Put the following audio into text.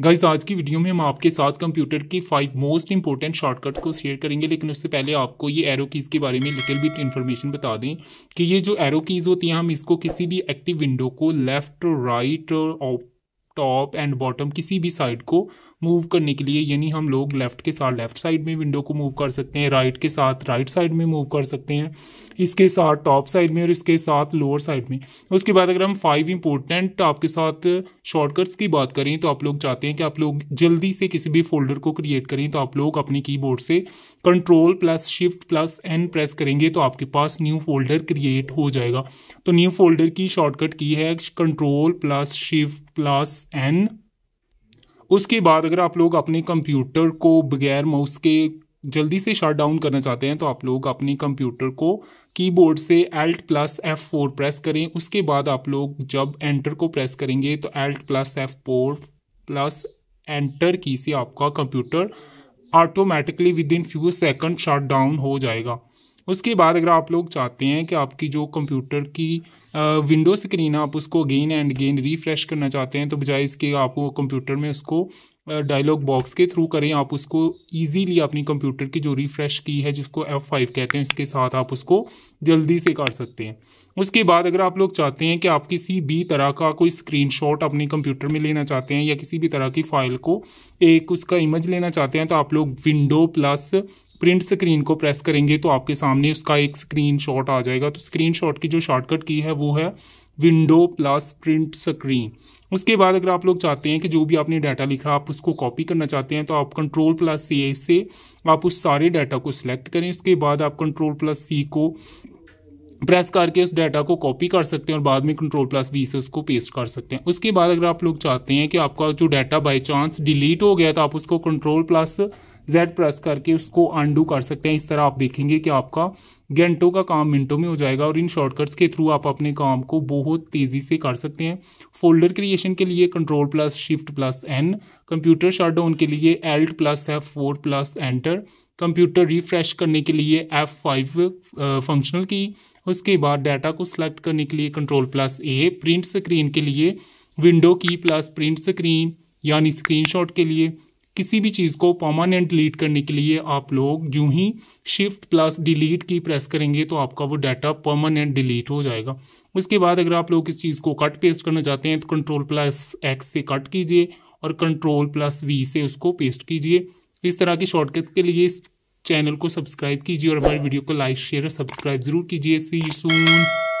guys आज की video में हम आपके साथ कंप्यूटर की फाइव मोस्ट इंपॉर्टेंट शॉर्टकट को शेयर करेंगे लेकिन उससे पहले आपको ये एरो कीज़ के बारे में लिटिल बिट इन्फॉर्मेशन बता दें कि ये जो एरो कीज़ होती हैं हम इसको किसी भी एक्टिव विंडो को लेफ्ट राइट और टॉप एंड बॉटम किसी भी साइड को मूव करने के लिए यानी हम लोग लेफ़्ट के साथ लेफ़्ट साइड में विंडो को मूव कर सकते हैं राइट के साथ राइट साइड में मूव कर सकते हैं इसके साथ टॉप साइड में और इसके साथ लोअर साइड में उसके बाद अगर हम फाइव इंपॉर्टेंट आपके साथ शॉर्टकट्स की बात करें तो आप लोग चाहते हैं कि आप लोग जल्दी से किसी भी फोल्डर को क्रिएट करें तो आप लोग अपने की से control plus shift plus N press करेंगे तो आपके पास न्यू फोल्डर क्रिएट हो जाएगा तो न्यू फोल्डर की शॉर्टकट की है control plus shift plus N उसके बाद अगर आप लोग अपने कंप्यूटर को बगैर माउस के जल्दी से शट डाउन करना चाहते हैं तो आप लोग अपने कंप्यूटर को कीबोर्ड से alt plus F four press करें उसके बाद आप लोग जब एंटर को प्रेस करेंगे तो alt plus F four plus enter key से आपका computer automatically within few second shut down हो जाएगा उसके बाद अगर आप लोग चाहते हैं कि आपकी जो कंप्यूटर की विंडो स्क्रीन है आप उसको अगेन एंड अगेन रिफ्रेश करना चाहते हैं तो बजाय इसके आप कंप्यूटर में उसको डायलॉग बॉक्स के थ्रू करें आप उसको इजीली अपनी कंप्यूटर की जो रिफ्रेश की है जिसको एफ़ फाइव कहते हैं इसके साथ आप उसको जल्दी से कर सकते हैं उसके बाद अगर आप लोग चाहते हैं कि आप किसी भी तरह का कोई स्क्रीनशॉट अपने कंप्यूटर में लेना चाहते हैं या किसी भी तरह की फ़ाइल को एक उसका इमेज लेना चाहते हैं तो आप लोग विंडो प्लस प्रिंट स्क्रीन को प्रेस करेंगे तो आपके सामने उसका एक स्क्रीन शॉट आ जाएगा तो स्क्रीन शॉट की जो शॉर्टकट की है वो है विंडो प्लस प्रिंट स्क्रीन उसके बाद अगर आप लोग चाहते हैं कि जो भी आपने डाटा लिखा आप उसको कॉपी करना चाहते हैं तो आप कंट्रोल प्लस सी से आप उस सारे डाटा को सिलेक्ट करें उसके बाद आप कंट्रोल प्लस सी को प्रेस करके उस डाटा को कॉपी कर सकते हैं और बाद में कंट्रोल प्लस वी से उसको पेस्ट कर सकते हैं उसके बाद अगर आप लोग चाहते हैं कि आपका जो डाटा बाई चांस डिलीट हो गया तो आप उसको कंट्रोल प्लस जेड प्रेस करके उसको अंडू कर सकते हैं इस तरह आप देखेंगे कि आपका घंटों का काम मिनटों में हो जाएगा और इन शॉर्टकट्स के थ्रू आप अपने काम को बहुत तेज़ी से कर सकते हैं फोल्डर क्रिएशन के लिए control plus shift plus N computer down के लिए alt plus F four plus enter computer refresh करने के लिए एफ फाइव फंक्शनल की उसके बाद डाटा को सिलेक्ट करने के लिए control plus A print screen के लिए window key plus print screen यानी स्क्रीनशॉट के लिए किसी भी चीज़ को परमानेंट डिलीट करने के लिए आप लोग जो ही shift plus delete key press करेंगे तो आपका वो डाटा परमानेंट डिलीट हो जाएगा उसके बाद अगर आप लोग इस चीज़ को कट पेस्ट करना चाहते हैं तो कंट्रोल प्लस एक्स से कट कीजिए और कंट्रोल प्लस वी से उसको पेस्ट कीजिए इस तरह की शॉर्टकट के लिए इस चैनल को सब्सक्राइब कीजिए और हमारे वीडियो को लाइक शेयर और सब्सक्राइब जरूर कीजिए सी सून